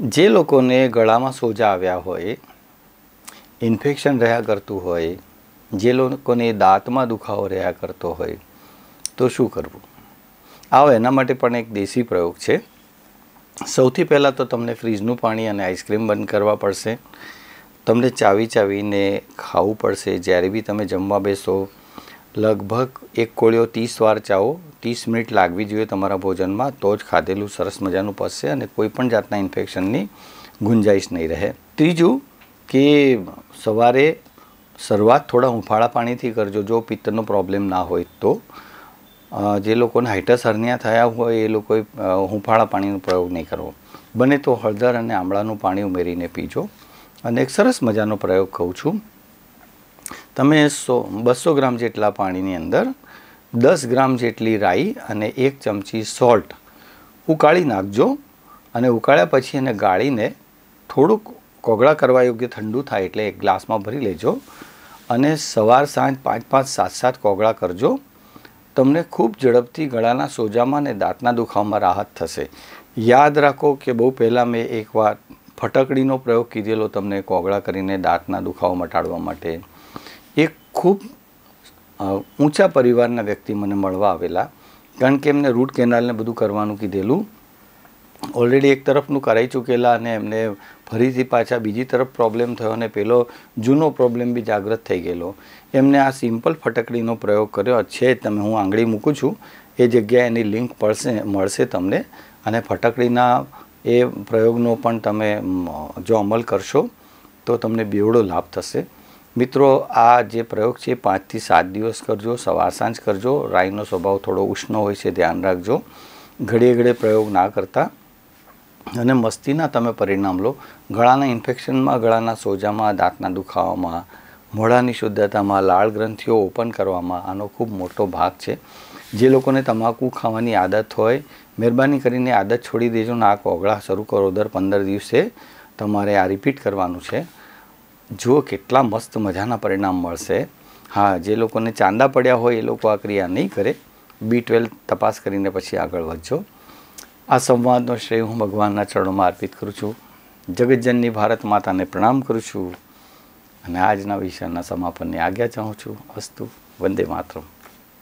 જે લોકોને ગળામાં સોજા આવ્યા હોય ઇન્ફેક્શન રહ્યા કરતું હોય જે લોકોને દાંતમાં દુખાવો રહ્યા કરતો હોય તો શું કરવું આવો એના માટે પણ એક દેશી પ્રયોગ છે સૌથી પહેલાં તો તમને ફ્રીજનું પાણી અને આઈસ્ક્રીમ બંધ કરવા પડશે તમને ચાવી ચાવીને ખાવું પડશે જ્યારે બી તમે જમવા બેસો લગભગ એક કોળીઓ ત્રીસ વાર ચાવો ત્રીસ મિનિટ લાગવી જોઈએ તમારા ભોજનમાં તો જ ખાધેલું સરસ મજાનું પચશે અને કોઈપણ જાતના ઇન્ફેક્શનની ગુંજાઈશ નહીં રહે ત્રીજું કે સવારે શરૂઆત થોડા હુંફાળા પાણીથી કરજો જો પિત્તનો પ્રોબ્લેમ ના હોય તો જે લોકોને હાઇટસ હર્નિયા થયા હોય એ લોકોએ હુંફાળા પાણીનો પ્રયોગ નહીં કરવો બને તો હળદર અને આમળાનું પાણી ઉમેરીને પીજો અને એક સરસ મજાનો પ્રયોગ કહું છું તમે સો બસો ગ્રામ જેટલા પાણીની અંદર દસ ગ્રામ જેટલી રાઈ અને એક ચમચી સોલ્ટ ઉકાળી નાખજો અને ઉકાળ્યા પછી એને ગાળીને થોડુંક કોગળા કરવા યોગ્ય ઠંડુ થાય એટલે એક ગ્લાસમાં ભરી લેજો અને સવાર સાંજ પાંચ પાંચ સાત સાત કોગળા કરજો તમને ખૂબ ઝડપથી ગળાના સોજામાં અને દાંતના દુખાવામાં રાહત થશે યાદ રાખો કે બહુ પહેલાં મેં એકવાર ફટકડીનો પ્રયોગ કીધેલો તમને કોગળા કરીને દાંતના દુખાવો મટાડવા માટે એક ખૂબ ઊંચા પરિવારના વ્યક્તિ મને મળવા આવેલા કારણ કે એમને રૂટ કેનાલને બધું કરવાનું કીધેલું ઓલરેડી એક તરફનું કરાઈ ચૂકેલા અને એમને ફરીથી પાછા બીજી તરફ પ્રોબ્લેમ થયો અને પેલો જૂનો પ્રોબ્લેમ બી જાગૃત થઈ ગયેલો એમને આ સિમ્પલ ફટકડીનો પ્રયોગ કર્યો છે તમે હું આંગળી મૂકું છું એ જગ્યાએ એની લિંક પડશે મળશે તમને અને ફટકડીના એ પ્રયોગનો પણ તમે જો અમલ કરશો તો તમને બેવડો લાભ થશે મિત્રો આ જે પ્રયોગ છે પાંચથી સાત દિવસ કરજો સવાર સાંજ કરજો રાઈનો સ્વભાવ થોડો ઉષ્ણ હોય છે ધ્યાન રાખજો ઘડીએ ઘડીએ પ્રયોગ ના કરતા અને મસ્તીના તમે પરિણામ લો ગળાના ઇન્ફેક્શનમાં ગળાના સોજામાં દાંતના દુખાવામાં મોઢાની શુદ્ધતામાં લાળ ગ્રંથિઓ ઓપન કરવામાં આનો ખૂબ મોટો ભાગ છે જે લોકોને તમાકુ ખાવાની આદત હોય મહેરબાની કરીને આદત છોડી દેજો નાક ઓગળા શરૂ કરો દર પંદર દિવસે તમારે આ રિપીટ કરવાનું છે જુઓ કેટલા મસ્ત મજાના પરિણામ મળશે હા જે લોકોને ચાંદા પડ્યા હોય એ લોકો આ ક્રિયા નહીં કરે બી ટ્વેલ્વ તપાસ કરીને પછી આગળ વધજો આ સંવાદનો શ્રેય હું ભગવાનના ચરણોમાં અર્પિત કરું છું જગતજનની ભારત માતાને પ્રણામ કરું છું અને આજના વિષયના સમાપનની આજ્ઞા ચાહું છું અસ્તુ વંદે માત્રમ